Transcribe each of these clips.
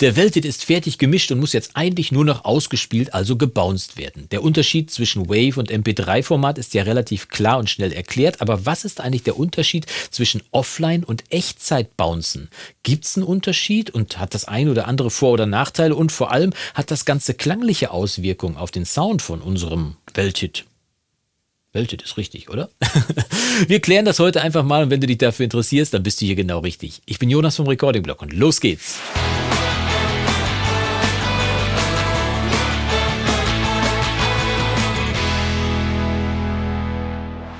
Der Weltit ist fertig gemischt und muss jetzt eigentlich nur noch ausgespielt, also gebounced werden. Der Unterschied zwischen Wave und MP3-Format ist ja relativ klar und schnell erklärt, aber was ist eigentlich der Unterschied zwischen Offline- und Echtzeit-Bouncen? Gibt es einen Unterschied und hat das ein oder andere Vor- oder Nachteile und vor allem hat das Ganze klangliche Auswirkungen auf den Sound von unserem Weltit? Weltit ist richtig, oder? Wir klären das heute einfach mal und wenn du dich dafür interessierst, dann bist du hier genau richtig. Ich bin Jonas vom Recording Blog und los geht's!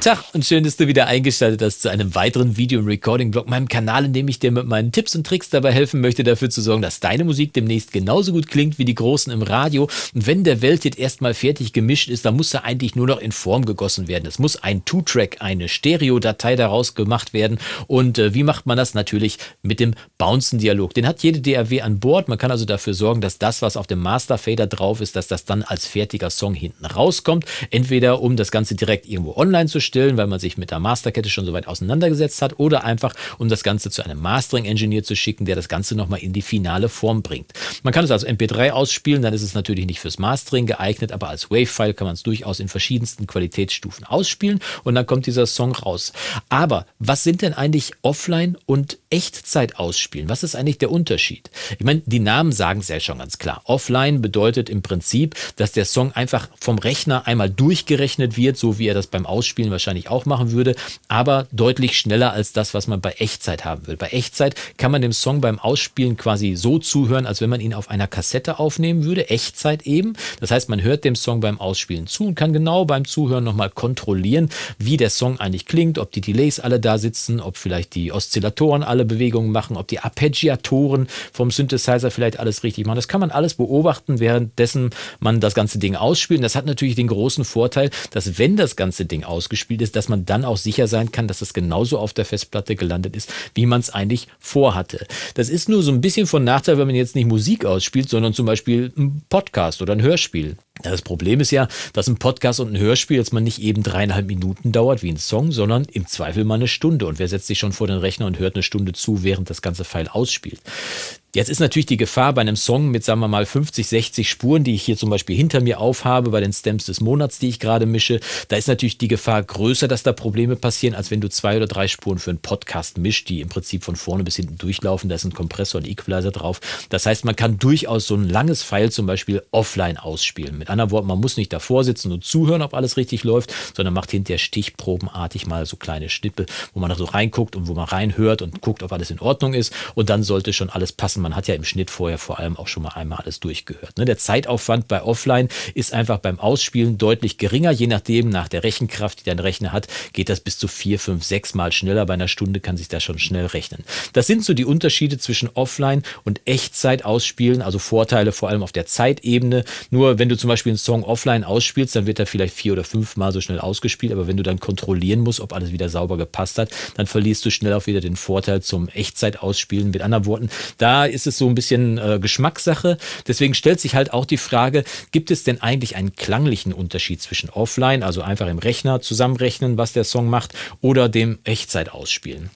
Tag und schön, dass du wieder eingeschaltet hast zu einem weiteren Video- und Recording-Blog, meinem Kanal, in dem ich dir mit meinen Tipps und Tricks dabei helfen möchte, dafür zu sorgen, dass deine Musik demnächst genauso gut klingt wie die großen im Radio. Und wenn der Welt Welthit erstmal fertig gemischt ist, dann muss er eigentlich nur noch in Form gegossen werden. Es muss ein Two-Track, eine Stereo-Datei daraus gemacht werden. Und äh, wie macht man das? Natürlich mit dem Bouncen-Dialog. Den hat jede DAW an Bord. Man kann also dafür sorgen, dass das, was auf dem Master-Fader drauf ist, dass das dann als fertiger Song hinten rauskommt. Entweder um das Ganze direkt irgendwo online zu stellen, erstellen, weil man sich mit der Masterkette schon so weit auseinandergesetzt hat oder einfach, um das Ganze zu einem Mastering-Engineer zu schicken, der das Ganze nochmal in die finale Form bringt. Man kann es als MP3 ausspielen, dann ist es natürlich nicht fürs Mastering geeignet, aber als Wave-File kann man es durchaus in verschiedensten Qualitätsstufen ausspielen und dann kommt dieser Song raus. Aber was sind denn eigentlich Offline- und Echtzeit-Ausspielen? Was ist eigentlich der Unterschied? Ich meine, die Namen sagen es ja schon ganz klar. Offline bedeutet im Prinzip, dass der Song einfach vom Rechner einmal durchgerechnet wird, so wie er das beim Ausspielen wahrscheinlich wahrscheinlich auch machen würde, aber deutlich schneller als das, was man bei Echtzeit haben würde. Bei Echtzeit kann man dem Song beim Ausspielen quasi so zuhören, als wenn man ihn auf einer Kassette aufnehmen würde, Echtzeit eben. Das heißt, man hört dem Song beim Ausspielen zu und kann genau beim Zuhören nochmal kontrollieren, wie der Song eigentlich klingt, ob die Delays alle da sitzen, ob vielleicht die Oszillatoren alle Bewegungen machen, ob die Arpeggiatoren vom Synthesizer vielleicht alles richtig machen. Das kann man alles beobachten, währenddessen man das ganze Ding ausspielt. Und das hat natürlich den großen Vorteil, dass wenn das ganze Ding ausgespielt gespielt ist, dass man dann auch sicher sein kann, dass das genauso auf der Festplatte gelandet ist, wie man es eigentlich vorhatte. Das ist nur so ein bisschen von Nachteil, wenn man jetzt nicht Musik ausspielt, sondern zum Beispiel ein Podcast oder ein Hörspiel. Das Problem ist ja, dass ein Podcast und ein Hörspiel jetzt mal nicht eben dreieinhalb Minuten dauert wie ein Song, sondern im Zweifel mal eine Stunde. Und wer setzt sich schon vor den Rechner und hört eine Stunde zu, während das ganze Pfeil ausspielt? Jetzt ist natürlich die Gefahr bei einem Song mit, sagen wir mal, 50, 60 Spuren, die ich hier zum Beispiel hinter mir aufhabe, bei den Stems des Monats, die ich gerade mische, da ist natürlich die Gefahr größer, dass da Probleme passieren, als wenn du zwei oder drei Spuren für einen Podcast mischst, die im Prinzip von vorne bis hinten durchlaufen. Da ist ein Kompressor und Equalizer drauf. Das heißt, man kann durchaus so ein langes File zum Beispiel offline ausspielen. Mit anderen Worten, man muss nicht davor sitzen und zuhören, ob alles richtig läuft, sondern macht hinterher stichprobenartig mal so kleine Schnippe, wo man da so reinguckt und wo man reinhört und guckt, ob alles in Ordnung ist. Und dann sollte schon alles passen lassen. Man hat ja im Schnitt vorher vor allem auch schon mal einmal alles durchgehört. Ne, der Zeitaufwand bei Offline ist einfach beim Ausspielen deutlich geringer. Je nachdem, nach der Rechenkraft, die dein Rechner hat, geht das bis zu vier, fünf, sechs Mal schneller. Bei einer Stunde kann sich das schon schnell rechnen. Das sind so die Unterschiede zwischen Offline und Echtzeit ausspielen, also Vorteile vor allem auf der Zeitebene. Nur wenn du zum Beispiel einen Song offline ausspielst, dann wird er vielleicht vier oder fünf Mal so schnell ausgespielt. Aber wenn du dann kontrollieren musst, ob alles wieder sauber gepasst hat, dann verlierst du schnell auch wieder den Vorteil zum Echtzeit ausspielen. Mit anderen Worten, da ist es so ein bisschen äh, Geschmackssache. Deswegen stellt sich halt auch die Frage, gibt es denn eigentlich einen klanglichen Unterschied zwischen offline, also einfach im Rechner zusammenrechnen, was der Song macht, oder dem Echtzeit ausspielen?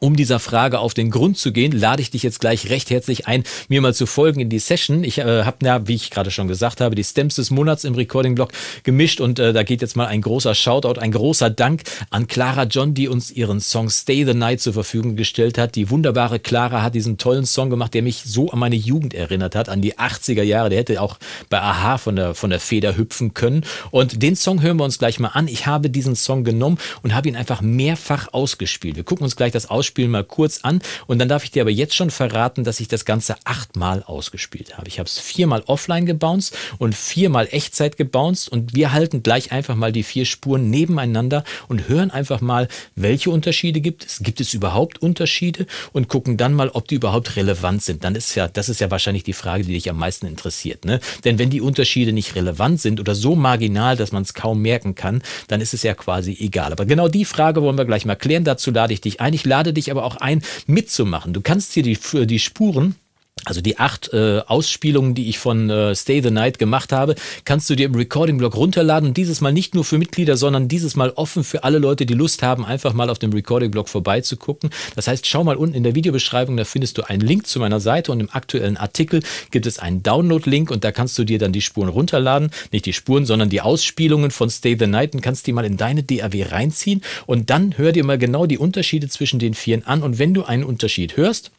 Um dieser Frage auf den Grund zu gehen, lade ich dich jetzt gleich recht herzlich ein, mir mal zu folgen in die Session. Ich äh, habe, ja, wie ich gerade schon gesagt habe, die Stems des Monats im Recording-Blog gemischt und äh, da geht jetzt mal ein großer Shoutout, ein großer Dank an Clara John, die uns ihren Song Stay the Night zur Verfügung gestellt hat. Die wunderbare Clara hat diesen tollen Song gemacht, der mich so an meine Jugend erinnert hat, an die 80er Jahre. Der hätte auch bei Aha von der, von der Feder hüpfen können. Und den Song hören wir uns gleich mal an. Ich habe diesen Song genommen und habe ihn einfach mehrfach ausgespielt. Wir gucken uns gleich das aus Ausspielen mal kurz an. Und dann darf ich dir aber jetzt schon verraten, dass ich das Ganze achtmal ausgespielt habe. Ich habe es viermal offline gebounced und viermal Echtzeit gebounced. Und wir halten gleich einfach mal die vier Spuren nebeneinander und hören einfach mal, welche Unterschiede gibt es. Gibt es überhaupt Unterschiede? Und gucken dann mal, ob die überhaupt relevant sind. Dann ist ja, das ist ja wahrscheinlich die Frage, die dich am meisten interessiert. Ne? Denn wenn die Unterschiede nicht relevant sind oder so marginal, dass man es kaum merken kann, dann ist es ja quasi egal. Aber genau die Frage wollen wir gleich mal klären. Dazu lade ich dich ein. Ich lade lade dich aber auch ein, mitzumachen. Du kannst hier die, die Spuren also die acht äh, Ausspielungen, die ich von äh, Stay the Night gemacht habe, kannst du dir im Recording-Blog runterladen. Und dieses Mal nicht nur für Mitglieder, sondern dieses Mal offen für alle Leute, die Lust haben, einfach mal auf dem Recording-Blog vorbeizugucken. Das heißt, schau mal unten in der Videobeschreibung, da findest du einen Link zu meiner Seite und im aktuellen Artikel gibt es einen Download-Link und da kannst du dir dann die Spuren runterladen. Nicht die Spuren, sondern die Ausspielungen von Stay the Night und kannst die mal in deine DAW reinziehen. Und dann hör dir mal genau die Unterschiede zwischen den Vieren an. Und wenn du einen Unterschied hörst,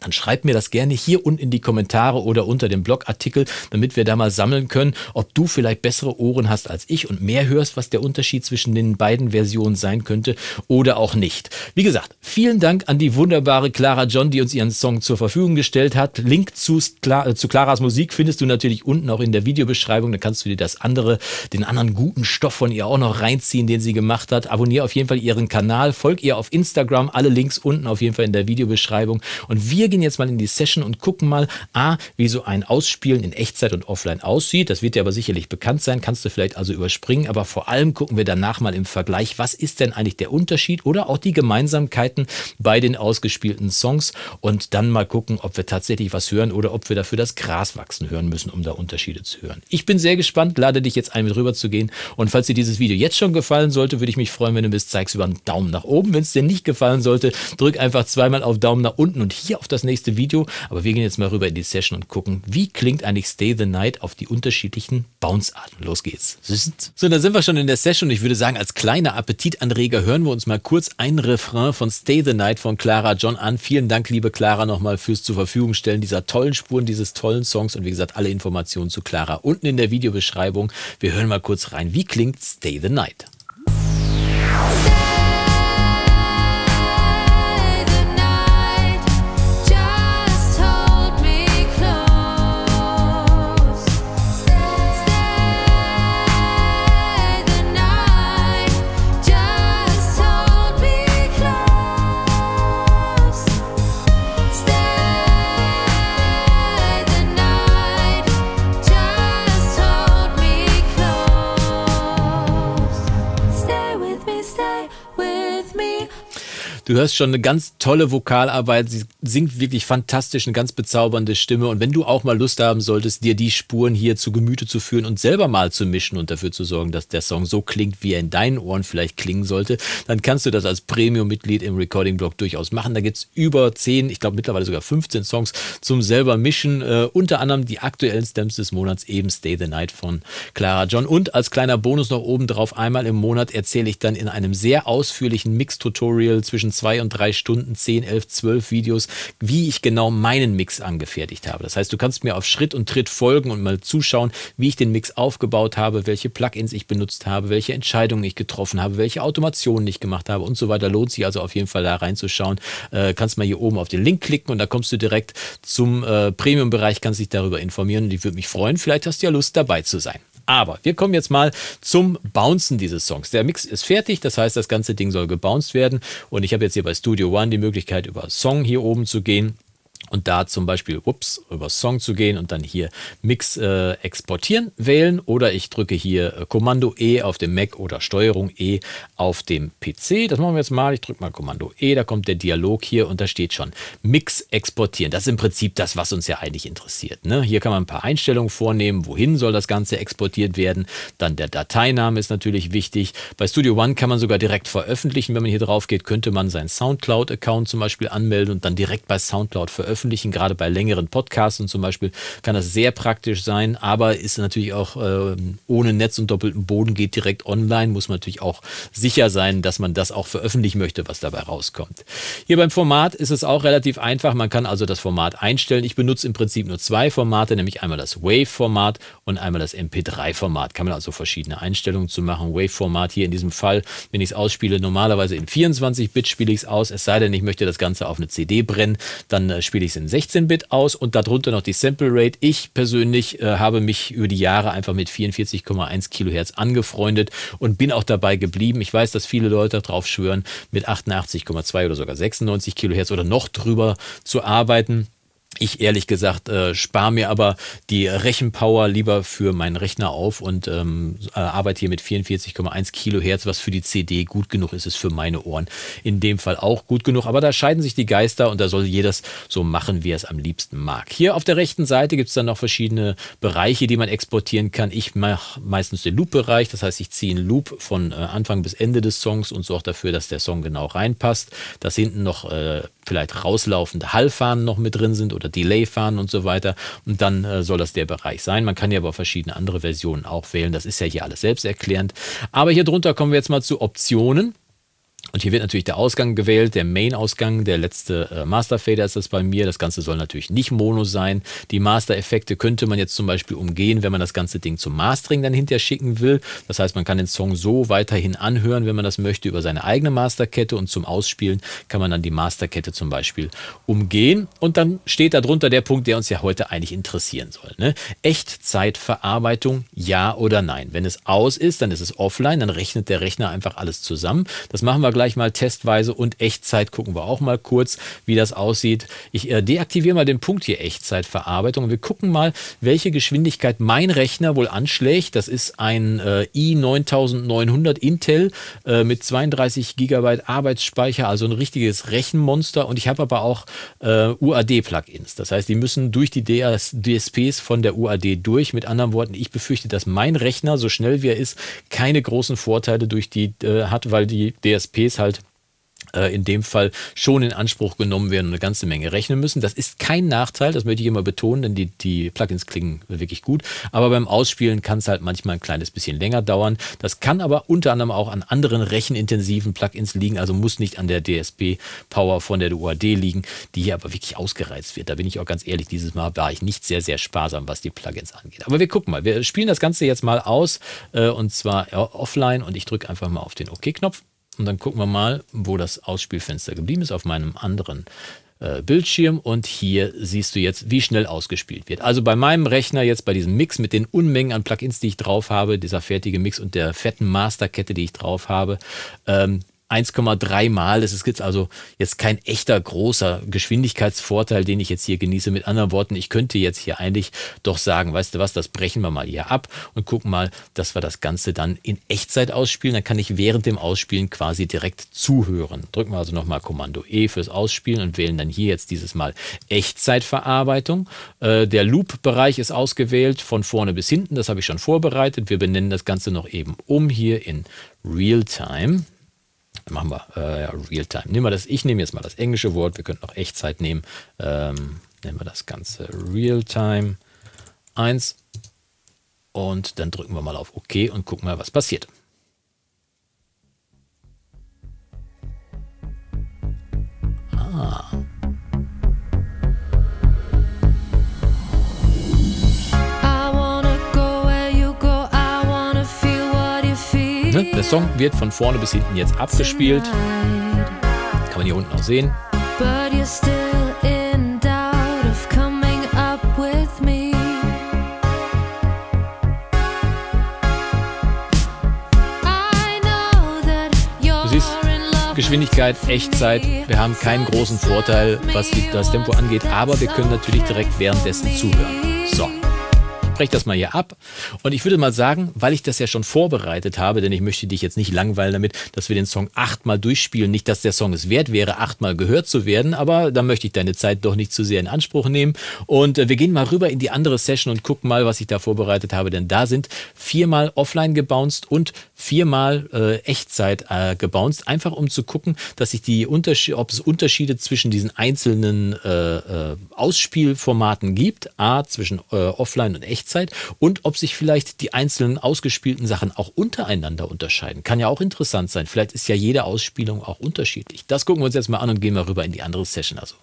dann schreib mir das gerne hier unten in die Kommentare oder unter dem Blogartikel, damit wir da mal sammeln können, ob du vielleicht bessere Ohren hast als ich und mehr hörst, was der Unterschied zwischen den beiden Versionen sein könnte oder auch nicht. Wie gesagt, vielen Dank an die wunderbare Clara John, die uns ihren Song zur Verfügung gestellt hat. Link zu, äh, zu Claras Musik findest du natürlich unten auch in der Videobeschreibung, dann kannst du dir das andere, den anderen guten Stoff von ihr auch noch reinziehen, den sie gemacht hat. Abonniere auf jeden Fall ihren Kanal, folg ihr auf Instagram, alle Links unten auf jeden Fall in der Videobeschreibung und wir wir gehen jetzt mal in die Session und gucken mal, a, wie so ein Ausspielen in Echtzeit und offline aussieht. Das wird dir aber sicherlich bekannt sein, kannst du vielleicht also überspringen, aber vor allem gucken wir danach mal im Vergleich, was ist denn eigentlich der Unterschied oder auch die Gemeinsamkeiten bei den ausgespielten Songs und dann mal gucken, ob wir tatsächlich was hören oder ob wir dafür das Gras wachsen hören müssen, um da Unterschiede zu hören. Ich bin sehr gespannt, lade dich jetzt ein, mit rüber zu gehen und falls dir dieses Video jetzt schon gefallen sollte, würde ich mich freuen, wenn du bis zeigst über einen Daumen nach oben. Wenn es dir nicht gefallen sollte, drück einfach zweimal auf Daumen nach unten und hier auf das das nächste Video. Aber wir gehen jetzt mal rüber in die Session und gucken, wie klingt eigentlich Stay the Night auf die unterschiedlichen Bounce-Arten. Los geht's. So, da sind wir schon in der Session. Ich würde sagen, als kleiner Appetitanreger hören wir uns mal kurz ein Refrain von Stay the Night von Clara John an. Vielen Dank, liebe Clara, nochmal fürs zur Verfügung stellen dieser tollen Spuren, dieses tollen Songs. Und wie gesagt, alle Informationen zu Clara unten in der Videobeschreibung. Wir hören mal kurz rein, wie klingt Stay the Night. Stay hörst schon eine ganz tolle Vokalarbeit. Sie singt wirklich fantastisch, eine ganz bezaubernde Stimme. Und wenn du auch mal Lust haben solltest, dir die Spuren hier zu Gemüte zu führen und selber mal zu mischen und dafür zu sorgen, dass der Song so klingt, wie er in deinen Ohren vielleicht klingen sollte, dann kannst du das als Premium-Mitglied im Recording-Blog durchaus machen. Da gibt es über 10, ich glaube mittlerweile sogar 15 Songs zum selber mischen. Äh, unter anderem die aktuellen Stems des Monats, eben Stay the Night von Clara John. Und als kleiner Bonus noch oben drauf einmal im Monat erzähle ich dann in einem sehr ausführlichen Mix-Tutorial zwischen zwei zwei und drei Stunden, zehn, elf, zwölf Videos, wie ich genau meinen Mix angefertigt habe. Das heißt, du kannst mir auf Schritt und Tritt folgen und mal zuschauen, wie ich den Mix aufgebaut habe, welche Plugins ich benutzt habe, welche Entscheidungen ich getroffen habe, welche Automationen ich gemacht habe und so weiter. Lohnt sich also auf jeden Fall da reinzuschauen. Äh, kannst mal hier oben auf den Link klicken und da kommst du direkt zum äh, Premium-Bereich, kannst dich darüber informieren und ich würde mich freuen. Vielleicht hast du ja Lust dabei zu sein. Aber wir kommen jetzt mal zum Bouncen dieses Songs. Der Mix ist fertig, das heißt, das ganze Ding soll gebounced werden. Und ich habe jetzt hier bei Studio One die Möglichkeit, über Song hier oben zu gehen und da zum Beispiel, ups, über Song zu gehen und dann hier Mix äh, exportieren wählen oder ich drücke hier äh, Kommando E auf dem Mac oder Steuerung E auf dem PC. Das machen wir jetzt mal. Ich drücke mal Kommando E, da kommt der Dialog hier und da steht schon Mix exportieren. Das ist im Prinzip das, was uns ja eigentlich interessiert. Ne? Hier kann man ein paar Einstellungen vornehmen. Wohin soll das Ganze exportiert werden? Dann der Dateiname ist natürlich wichtig. Bei Studio One kann man sogar direkt veröffentlichen. Wenn man hier drauf geht, könnte man seinen Soundcloud-Account zum Beispiel anmelden und dann direkt bei Soundcloud veröffentlichen veröffentlichen. Gerade bei längeren Podcasts und zum Beispiel kann das sehr praktisch sein, aber ist natürlich auch äh, ohne Netz und doppelten Boden, geht direkt online, muss man natürlich auch sicher sein, dass man das auch veröffentlichen möchte, was dabei rauskommt. Hier beim Format ist es auch relativ einfach. Man kann also das Format einstellen. Ich benutze im Prinzip nur zwei Formate, nämlich einmal das Wave-Format und einmal das MP3-Format. Kann man also verschiedene Einstellungen zu machen. Wave-Format hier in diesem Fall, wenn ich es ausspiele, normalerweise in 24-Bit spiele ich es aus. Es sei denn, ich möchte das Ganze auf eine CD brennen, dann äh, spiele ich ich es in 16-Bit aus und darunter noch die Sample Rate. Ich persönlich äh, habe mich über die Jahre einfach mit 44,1 Kilohertz angefreundet und bin auch dabei geblieben. Ich weiß, dass viele Leute darauf schwören, mit 88,2 oder sogar 96 Kilohertz oder noch drüber zu arbeiten. Ich ehrlich gesagt äh, spare mir aber die Rechenpower lieber für meinen Rechner auf und ähm, äh, arbeite hier mit 44,1 Kilohertz, was für die CD gut genug ist, ist für meine Ohren in dem Fall auch gut genug. Aber da scheiden sich die Geister und da soll jeder so machen, wie er es am liebsten mag. Hier auf der rechten Seite gibt es dann noch verschiedene Bereiche, die man exportieren kann. Ich mache meistens den Loop-Bereich, das heißt, ich ziehe einen Loop von äh, Anfang bis Ende des Songs und sorge dafür, dass der Song genau reinpasst, dass hinten noch äh, vielleicht rauslaufende Hallfahnen noch mit drin sind oder oder Delay fahren und so weiter. Und dann äh, soll das der Bereich sein. Man kann ja aber verschiedene andere Versionen auch wählen. Das ist ja hier alles selbsterklärend. Aber hier drunter kommen wir jetzt mal zu Optionen. Und hier wird natürlich der Ausgang gewählt, der Main-Ausgang, der letzte äh, Master-Fader ist das bei mir. Das Ganze soll natürlich nicht Mono sein. Die Master-Effekte könnte man jetzt zum Beispiel umgehen, wenn man das ganze Ding zum Mastering dann hinterher schicken will. Das heißt, man kann den Song so weiterhin anhören, wenn man das möchte, über seine eigene Master-Kette und zum Ausspielen kann man dann die Master-Kette zum Beispiel umgehen. Und dann steht darunter der Punkt, der uns ja heute eigentlich interessieren soll. Ne? Echtzeitverarbeitung, ja oder nein. Wenn es aus ist, dann ist es offline, dann rechnet der Rechner einfach alles zusammen. Das machen wir gleich gleich mal testweise und Echtzeit gucken wir auch mal kurz, wie das aussieht. Ich äh, deaktiviere mal den Punkt hier Echtzeitverarbeitung und wir gucken mal, welche Geschwindigkeit mein Rechner wohl anschlägt. Das ist ein äh, i9900 Intel äh, mit 32 GB Arbeitsspeicher, also ein richtiges Rechenmonster und ich habe aber auch äh, UAD-Plugins. Das heißt, die müssen durch die DS DSPs von der UAD durch. Mit anderen Worten, ich befürchte, dass mein Rechner, so schnell wie er ist, keine großen Vorteile durch die äh, hat, weil die DSPs PCs halt äh, in dem Fall schon in Anspruch genommen werden und eine ganze Menge rechnen müssen. Das ist kein Nachteil, das möchte ich immer betonen, denn die, die Plugins klingen wirklich gut. Aber beim Ausspielen kann es halt manchmal ein kleines bisschen länger dauern. Das kann aber unter anderem auch an anderen rechenintensiven Plugins liegen, also muss nicht an der DSP-Power von der UAD liegen, die hier aber wirklich ausgereizt wird. Da bin ich auch ganz ehrlich, dieses Mal war ich nicht sehr, sehr sparsam, was die Plugins angeht. Aber wir gucken mal, wir spielen das Ganze jetzt mal aus äh, und zwar offline und ich drücke einfach mal auf den OK-Knopf. OK und dann gucken wir mal, wo das Ausspielfenster geblieben ist auf meinem anderen äh, Bildschirm. Und hier siehst du jetzt, wie schnell ausgespielt wird. Also bei meinem Rechner jetzt, bei diesem Mix mit den Unmengen an Plugins, die ich drauf habe, dieser fertige Mix und der fetten Masterkette, die ich drauf habe, ähm, 1,3 Mal. Das ist jetzt also jetzt kein echter großer Geschwindigkeitsvorteil, den ich jetzt hier genieße. Mit anderen Worten, ich könnte jetzt hier eigentlich doch sagen, weißt du was, das brechen wir mal hier ab und gucken mal, dass wir das Ganze dann in Echtzeit ausspielen. Dann kann ich während dem Ausspielen quasi direkt zuhören. Drücken wir also nochmal Kommando E fürs Ausspielen und wählen dann hier jetzt dieses Mal Echtzeitverarbeitung. Äh, der Loop-Bereich ist ausgewählt von vorne bis hinten. Das habe ich schon vorbereitet. Wir benennen das Ganze noch eben um hier in Realtime machen wir äh, ja, Realtime. Nehmen wir das, ich nehme jetzt mal das englische Wort, wir könnten auch Echtzeit nehmen. Ähm, nehmen wir das Ganze Realtime 1 und dann drücken wir mal auf OK und gucken mal, was passiert. Ah. ne? Der Song wird von vorne bis hinten jetzt abgespielt. Kann man hier unten auch sehen. Du siehst, Geschwindigkeit, Echtzeit. Wir haben keinen großen Vorteil, was das Tempo angeht, aber wir können natürlich direkt währenddessen zuhören. So breche das mal hier ab. Und ich würde mal sagen, weil ich das ja schon vorbereitet habe, denn ich möchte dich jetzt nicht langweilen damit, dass wir den Song achtmal durchspielen. Nicht, dass der Song es wert wäre, achtmal gehört zu werden, aber da möchte ich deine Zeit doch nicht zu sehr in Anspruch nehmen. Und äh, wir gehen mal rüber in die andere Session und gucken mal, was ich da vorbereitet habe, denn da sind viermal offline gebounced und viermal äh, Echtzeit äh, gebounced, einfach um zu gucken, dass ich die Unterschied, ob es Unterschiede zwischen diesen einzelnen äh, äh, Ausspielformaten gibt, a zwischen äh, Offline und Echtzeit Echtzeit und ob sich vielleicht die einzelnen ausgespielten Sachen auch untereinander unterscheiden. Kann ja auch interessant sein. Vielleicht ist ja jede Ausspielung auch unterschiedlich. Das gucken wir uns jetzt mal an und gehen mal rüber in die andere Session. Also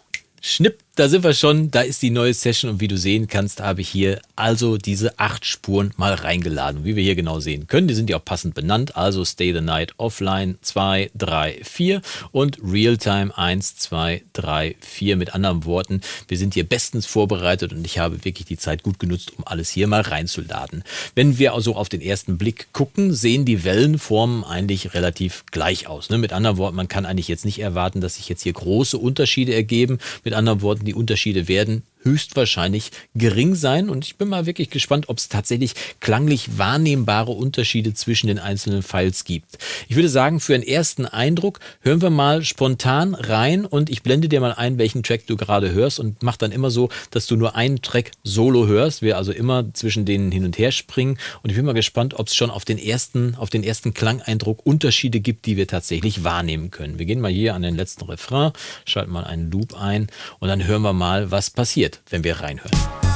schnipp da sind wir schon. Da ist die neue Session und wie du sehen kannst, habe ich hier also diese acht Spuren mal reingeladen. wie wir hier genau sehen können, die sind ja auch passend benannt. Also Stay the Night Offline 2, 3, 4 und Realtime 1, 2, 3, 4. Mit anderen Worten, wir sind hier bestens vorbereitet und ich habe wirklich die Zeit gut genutzt, um alles hier mal reinzuladen. Wenn wir also auf den ersten Blick gucken, sehen die Wellenformen eigentlich relativ gleich aus. Ne? Mit anderen Worten, man kann eigentlich jetzt nicht erwarten, dass sich jetzt hier große Unterschiede ergeben. Mit anderen Worten, die Unterschiede werden höchstwahrscheinlich gering sein. Und ich bin mal wirklich gespannt, ob es tatsächlich klanglich wahrnehmbare Unterschiede zwischen den einzelnen Files gibt. Ich würde sagen, für einen ersten Eindruck hören wir mal spontan rein und ich blende dir mal ein, welchen Track du gerade hörst und mach dann immer so, dass du nur einen Track solo hörst. Wir also immer zwischen denen hin und her springen. Und ich bin mal gespannt, ob es schon auf den ersten, auf den ersten Klangeindruck Unterschiede gibt, die wir tatsächlich wahrnehmen können. Wir gehen mal hier an den letzten Refrain, schalten mal einen Loop ein und dann hören wir mal, was passiert wenn wir reinhören.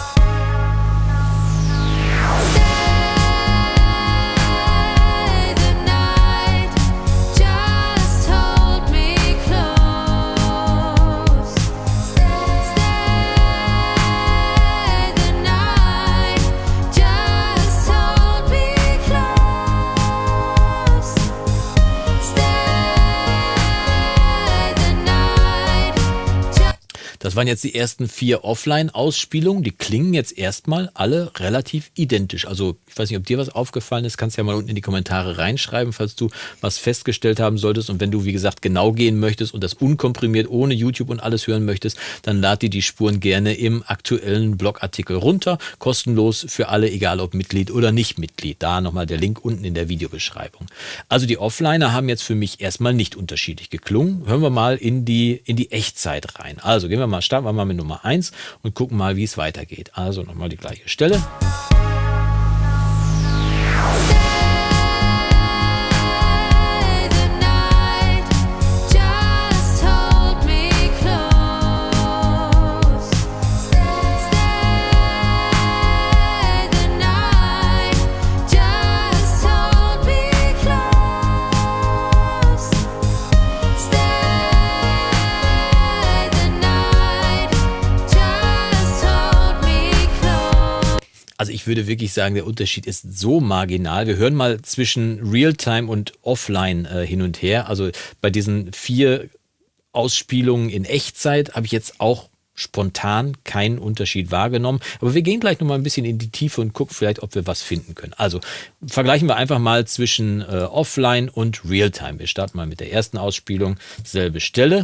Das waren jetzt die ersten vier Offline-Ausspielungen. Die klingen jetzt erstmal alle relativ identisch. Also ich weiß nicht, ob dir was aufgefallen ist. Kannst ja mal unten in die Kommentare reinschreiben, falls du was festgestellt haben solltest. Und wenn du, wie gesagt, genau gehen möchtest und das unkomprimiert ohne YouTube und alles hören möchtest, dann lad dir die Spuren gerne im aktuellen Blogartikel runter. Kostenlos für alle, egal ob Mitglied oder nicht Mitglied. Da nochmal der Link unten in der Videobeschreibung. Also die Offliner haben jetzt für mich erstmal nicht unterschiedlich geklungen. Hören wir mal in die, in die Echtzeit rein. Also gehen wir mal mal, starten wir mal mit Nummer 1 und gucken mal, wie es weitergeht. Also nochmal die gleiche Stelle. Also ich würde wirklich sagen, der Unterschied ist so marginal. Wir hören mal zwischen Realtime und Offline äh, hin und her. Also bei diesen vier Ausspielungen in Echtzeit habe ich jetzt auch spontan keinen Unterschied wahrgenommen. Aber wir gehen gleich nochmal ein bisschen in die Tiefe und gucken vielleicht, ob wir was finden können. Also vergleichen wir einfach mal zwischen äh, Offline und Realtime. Wir starten mal mit der ersten Ausspielung. Selbe Stelle.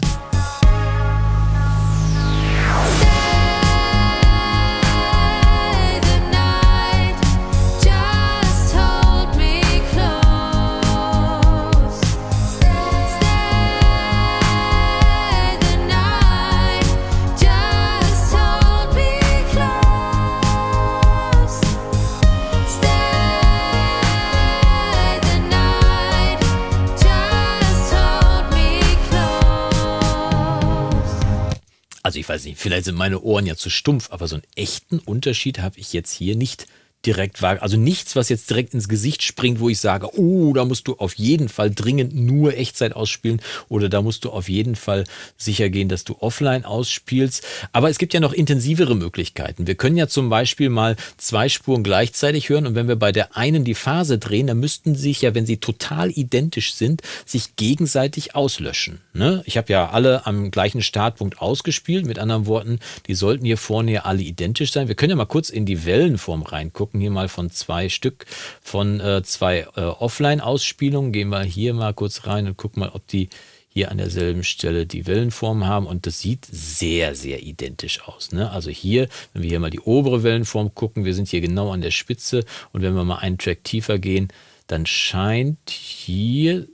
Also ich weiß nicht, vielleicht sind meine Ohren ja zu stumpf, aber so einen echten Unterschied habe ich jetzt hier nicht direkt wahr. Also nichts, was jetzt direkt ins Gesicht springt, wo ich sage, oh, da musst du auf jeden Fall dringend nur Echtzeit ausspielen oder da musst du auf jeden Fall sicher gehen, dass du offline ausspielst. Aber es gibt ja noch intensivere Möglichkeiten. Wir können ja zum Beispiel mal zwei Spuren gleichzeitig hören und wenn wir bei der einen die Phase drehen, dann müssten sich ja, wenn sie total identisch sind, sich gegenseitig auslöschen. Ne? Ich habe ja alle am gleichen Startpunkt ausgespielt. Mit anderen Worten, die sollten hier vorne ja alle identisch sein. Wir können ja mal kurz in die Wellenform reingucken gucken hier mal von zwei Stück, von äh, zwei äh, Offline-Ausspielungen. Gehen wir hier mal kurz rein und gucken mal, ob die hier an derselben Stelle die Wellenform haben und das sieht sehr, sehr identisch aus. Ne? Also hier, wenn wir hier mal die obere Wellenform gucken, wir sind hier genau an der Spitze und wenn wir mal einen Track tiefer gehen, dann scheint hier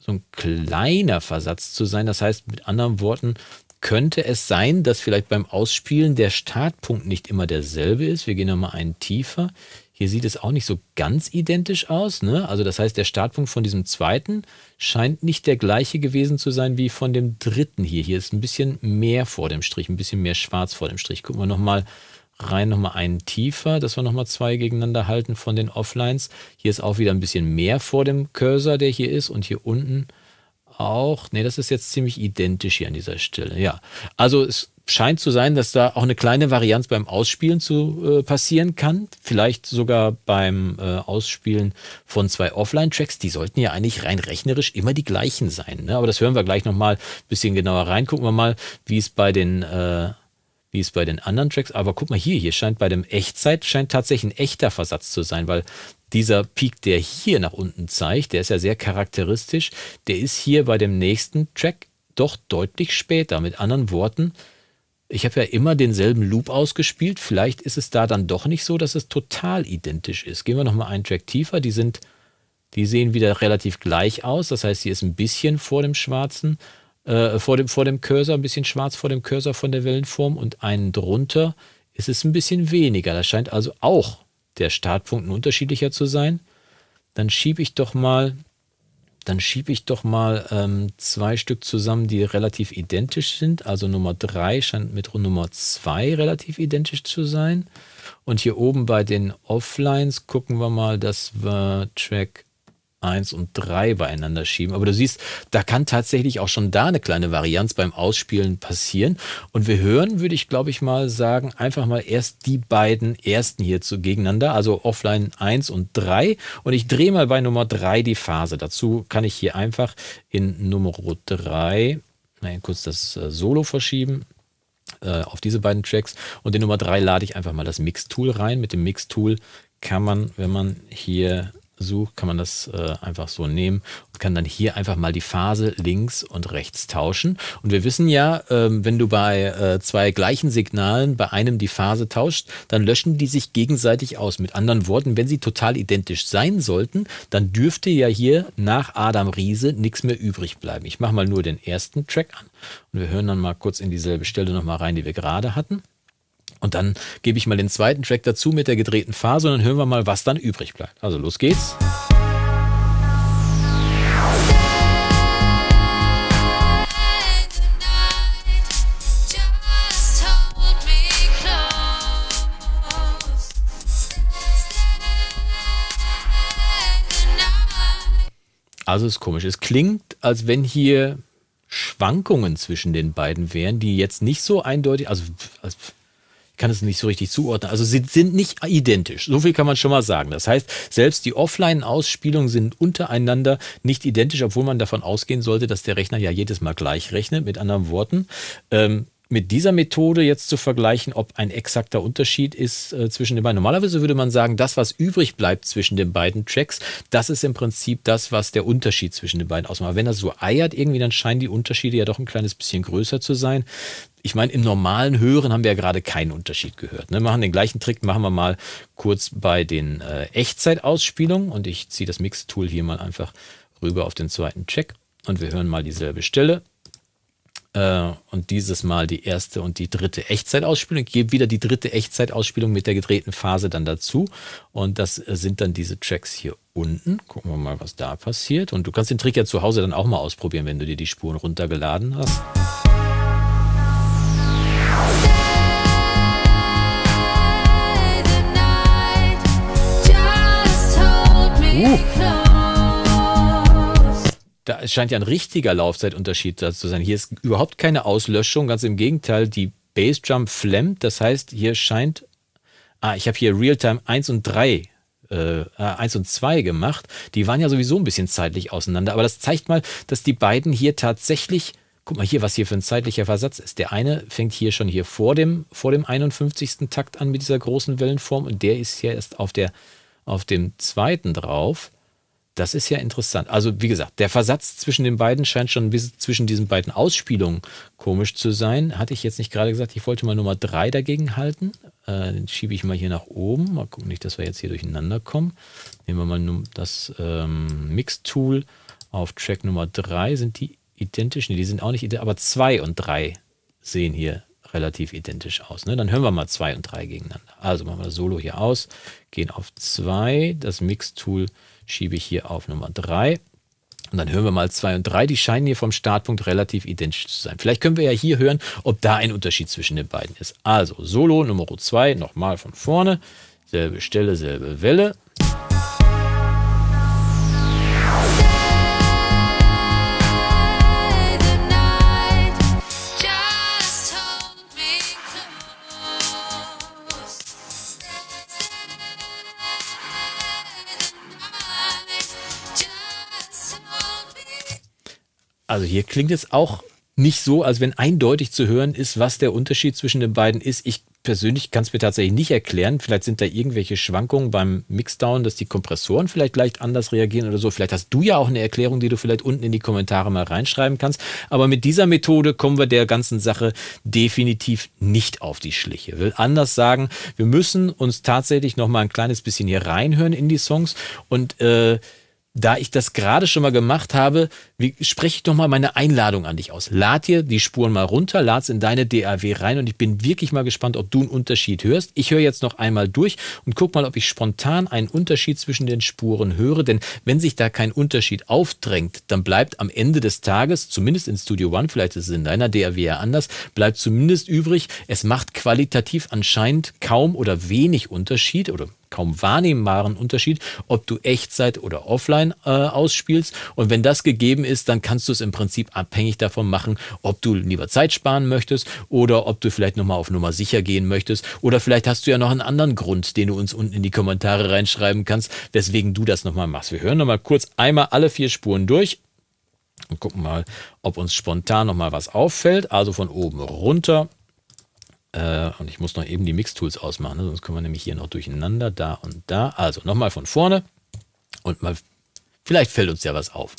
so ein kleiner Versatz zu sein. Das heißt mit anderen Worten, könnte es sein, dass vielleicht beim Ausspielen der Startpunkt nicht immer derselbe ist? Wir gehen nochmal einen tiefer. Hier sieht es auch nicht so ganz identisch aus. Ne? Also das heißt, der Startpunkt von diesem zweiten scheint nicht der gleiche gewesen zu sein wie von dem dritten hier. Hier ist ein bisschen mehr vor dem Strich, ein bisschen mehr schwarz vor dem Strich. Gucken wir nochmal rein, nochmal einen tiefer, dass wir nochmal zwei gegeneinander halten von den Offlines. Hier ist auch wieder ein bisschen mehr vor dem Cursor, der hier ist. Und hier unten auch. Nee, das ist jetzt ziemlich identisch hier an dieser Stelle. Ja, also es scheint zu sein, dass da auch eine kleine Varianz beim Ausspielen zu äh, passieren kann. Vielleicht sogar beim äh, Ausspielen von zwei Offline-Tracks. Die sollten ja eigentlich rein rechnerisch immer die gleichen sein. Ne? Aber das hören wir gleich nochmal ein bisschen genauer rein. Gucken wir mal, wie es bei den... Äh, wie es bei den anderen Tracks, aber guck mal hier, hier scheint bei dem Echtzeit scheint tatsächlich ein echter Versatz zu sein, weil dieser Peak, der hier nach unten zeigt, der ist ja sehr charakteristisch, der ist hier bei dem nächsten Track doch deutlich später. Mit anderen Worten, ich habe ja immer denselben Loop ausgespielt. Vielleicht ist es da dann doch nicht so, dass es total identisch ist. Gehen wir nochmal einen Track tiefer. Die sind, die sehen wieder relativ gleich aus. Das heißt, hier ist ein bisschen vor dem schwarzen, äh, vor, dem, vor dem Cursor, ein bisschen schwarz vor dem Cursor von der Wellenform und einen drunter ist es ein bisschen weniger. Das scheint also auch der Startpunkten unterschiedlicher zu sein. Dann schiebe ich doch mal, dann schiebe ich doch mal ähm, zwei Stück zusammen, die relativ identisch sind. Also Nummer 3 scheint mit Nummer 2 relativ identisch zu sein. Und hier oben bei den Offlines gucken wir mal, dass wir Track 1 und 3 beieinander schieben. Aber du siehst, da kann tatsächlich auch schon da eine kleine Varianz beim Ausspielen passieren. Und wir hören, würde ich glaube ich mal sagen, einfach mal erst die beiden ersten hier zu gegeneinander, also Offline 1 und 3. Und ich drehe mal bei Nummer 3 die Phase. Dazu kann ich hier einfach in Nummer 3 nein, kurz das äh, Solo verschieben äh, auf diese beiden Tracks. Und in Nummer 3 lade ich einfach mal das Mix-Tool rein. Mit dem Mix-Tool kann man, wenn man hier sucht, kann man das äh, einfach so nehmen und kann dann hier einfach mal die Phase links und rechts tauschen. Und wir wissen ja, ähm, wenn du bei äh, zwei gleichen Signalen bei einem die Phase tauscht, dann löschen die sich gegenseitig aus. Mit anderen Worten, wenn sie total identisch sein sollten, dann dürfte ja hier nach Adam Riese nichts mehr übrig bleiben. Ich mache mal nur den ersten Track an und wir hören dann mal kurz in dieselbe Stelle nochmal rein, die wir gerade hatten. Und dann gebe ich mal den zweiten Track dazu mit der gedrehten Phase und dann hören wir mal, was dann übrig bleibt. Also los geht's. Also ist komisch. Es klingt, als wenn hier Schwankungen zwischen den beiden wären, die jetzt nicht so eindeutig, also, also kann es nicht so richtig zuordnen. Also sie sind nicht identisch. So viel kann man schon mal sagen. Das heißt, selbst die Offline-Ausspielungen sind untereinander nicht identisch, obwohl man davon ausgehen sollte, dass der Rechner ja jedes Mal gleich rechnet. Mit anderen Worten, ähm, mit dieser Methode jetzt zu vergleichen, ob ein exakter Unterschied ist äh, zwischen den beiden. Normalerweise würde man sagen, das, was übrig bleibt zwischen den beiden Tracks, das ist im Prinzip das, was der Unterschied zwischen den beiden ausmacht. Aber wenn das so eiert irgendwie, dann scheinen die Unterschiede ja doch ein kleines bisschen größer zu sein. Ich meine, im normalen Hören haben wir ja gerade keinen Unterschied gehört. Ne? Machen den gleichen Trick, machen wir mal kurz bei den äh, Echtzeitausspielungen und ich ziehe das Mix-Tool hier mal einfach rüber auf den zweiten Track und wir hören mal dieselbe Stelle. Äh, und dieses Mal die erste und die dritte Echtzeitausspielung. Ich gebe wieder die dritte Echtzeitausspielung mit der gedrehten Phase dann dazu. Und das äh, sind dann diese Tracks hier unten. Gucken wir mal, was da passiert. Und du kannst den Trick ja zu Hause dann auch mal ausprobieren, wenn du dir die Spuren runtergeladen hast. da scheint ja ein richtiger Laufzeitunterschied da zu sein. Hier ist überhaupt keine Auslöschung, ganz im Gegenteil, die Bassdrum flammt, das heißt, hier scheint, ah, ich habe hier Realtime 1 und 3 äh, 1 ah, und 2 gemacht. Die waren ja sowieso ein bisschen zeitlich auseinander. Aber das zeigt mal, dass die beiden hier tatsächlich, guck mal hier, was hier für ein zeitlicher Versatz ist. Der eine fängt hier schon hier vor dem, vor dem 51. Takt an mit dieser großen Wellenform und der ist hier erst auf, der, auf dem zweiten drauf. Das ist ja interessant. Also wie gesagt, der Versatz zwischen den beiden scheint schon zwischen diesen beiden Ausspielungen komisch zu sein. Hatte ich jetzt nicht gerade gesagt, ich wollte mal Nummer 3 dagegen halten. Äh, den schiebe ich mal hier nach oben. Mal gucken nicht, dass wir jetzt hier durcheinander kommen. Nehmen wir mal das ähm, Mix-Tool auf Track Nummer 3. Sind die identisch? Ne, die sind auch nicht identisch, aber 2 und 3 sehen hier relativ identisch aus. Ne? Dann hören wir mal 2 und 3 gegeneinander. Also machen wir das Solo hier aus, gehen auf 2, das Mix-Tool schiebe ich hier auf Nummer 3. Und dann hören wir mal 2 und 3, die scheinen hier vom Startpunkt relativ identisch zu sein. Vielleicht können wir ja hier hören, ob da ein Unterschied zwischen den beiden ist. Also Solo Nummer 2, nochmal von vorne, selbe Stelle, selbe Welle, Also hier klingt es auch nicht so, als wenn eindeutig zu hören ist, was der Unterschied zwischen den beiden ist. Ich persönlich kann es mir tatsächlich nicht erklären. Vielleicht sind da irgendwelche Schwankungen beim Mixdown, dass die Kompressoren vielleicht leicht anders reagieren oder so. Vielleicht hast du ja auch eine Erklärung, die du vielleicht unten in die Kommentare mal reinschreiben kannst. Aber mit dieser Methode kommen wir der ganzen Sache definitiv nicht auf die Schliche. Ich Will anders sagen, wir müssen uns tatsächlich noch mal ein kleines bisschen hier reinhören in die Songs und äh, da ich das gerade schon mal gemacht habe, wie, spreche ich doch mal meine Einladung an dich aus. Lad dir die Spuren mal runter, lad's in deine DAW rein und ich bin wirklich mal gespannt, ob du einen Unterschied hörst. Ich höre jetzt noch einmal durch und guck mal, ob ich spontan einen Unterschied zwischen den Spuren höre, denn wenn sich da kein Unterschied aufdrängt, dann bleibt am Ende des Tages, zumindest in Studio One, vielleicht ist es in deiner DAW ja anders, bleibt zumindest übrig, es macht qualitativ anscheinend kaum oder wenig Unterschied oder kaum wahrnehmbaren Unterschied, ob du Echtzeit oder Offline äh, ausspielst. Und wenn das gegeben ist, dann kannst du es im Prinzip abhängig davon machen, ob du lieber Zeit sparen möchtest oder ob du vielleicht nochmal auf Nummer sicher gehen möchtest. Oder vielleicht hast du ja noch einen anderen Grund, den du uns unten in die Kommentare reinschreiben kannst, weswegen du das nochmal machst. Wir hören nochmal kurz einmal alle vier Spuren durch und gucken mal, ob uns spontan nochmal was auffällt. Also von oben runter. Äh, und ich muss noch eben die Mix-Tools ausmachen, ne? sonst können wir nämlich hier noch durcheinander, da und da. Also nochmal von vorne und mal, vielleicht fällt uns ja was auf.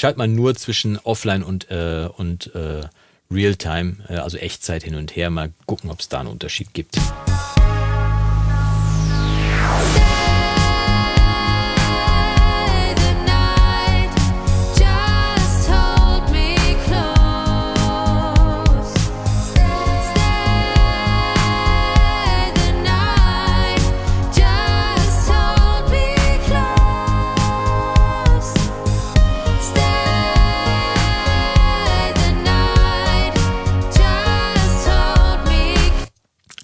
schalte mal nur zwischen Offline und, äh, und äh, Realtime, äh, also Echtzeit hin und her, mal gucken, ob es da einen Unterschied gibt.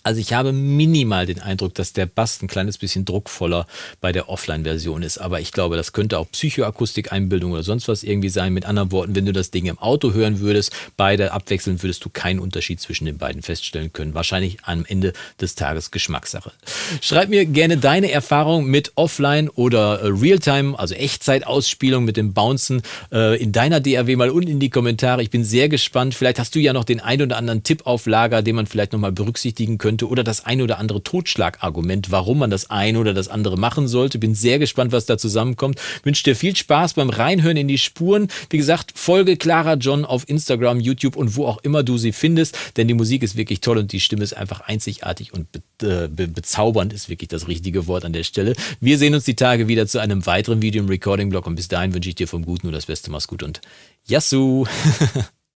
Also ich habe minimal den Eindruck, dass der Bass ein kleines bisschen druckvoller bei der Offline-Version ist. Aber ich glaube, das könnte auch Psychoakustik, Einbildung oder sonst was irgendwie sein. Mit anderen Worten, wenn du das Ding im Auto hören würdest, beide abwechseln, würdest du keinen Unterschied zwischen den beiden feststellen können. Wahrscheinlich am Ende des Tages Geschmackssache. Schreib mir gerne deine Erfahrung mit Offline oder äh, Realtime, also Echtzeitausspielung mit dem Bouncen äh, in deiner DAW mal unten in die Kommentare. Ich bin sehr gespannt. Vielleicht hast du ja noch den ein oder anderen Tipp auf Lager, den man vielleicht nochmal berücksichtigen könnte könnte oder das ein oder andere Totschlagargument, warum man das eine oder das andere machen sollte. Bin sehr gespannt, was da zusammenkommt. Wünsche dir viel Spaß beim Reinhören in die Spuren. Wie gesagt, folge Clara John auf Instagram, YouTube und wo auch immer du sie findest, denn die Musik ist wirklich toll und die Stimme ist einfach einzigartig und be äh, be bezaubernd ist wirklich das richtige Wort an der Stelle. Wir sehen uns die Tage wieder zu einem weiteren Video im Recording-Blog und bis dahin wünsche ich dir vom Guten nur das Beste. Mach's gut und Yassou!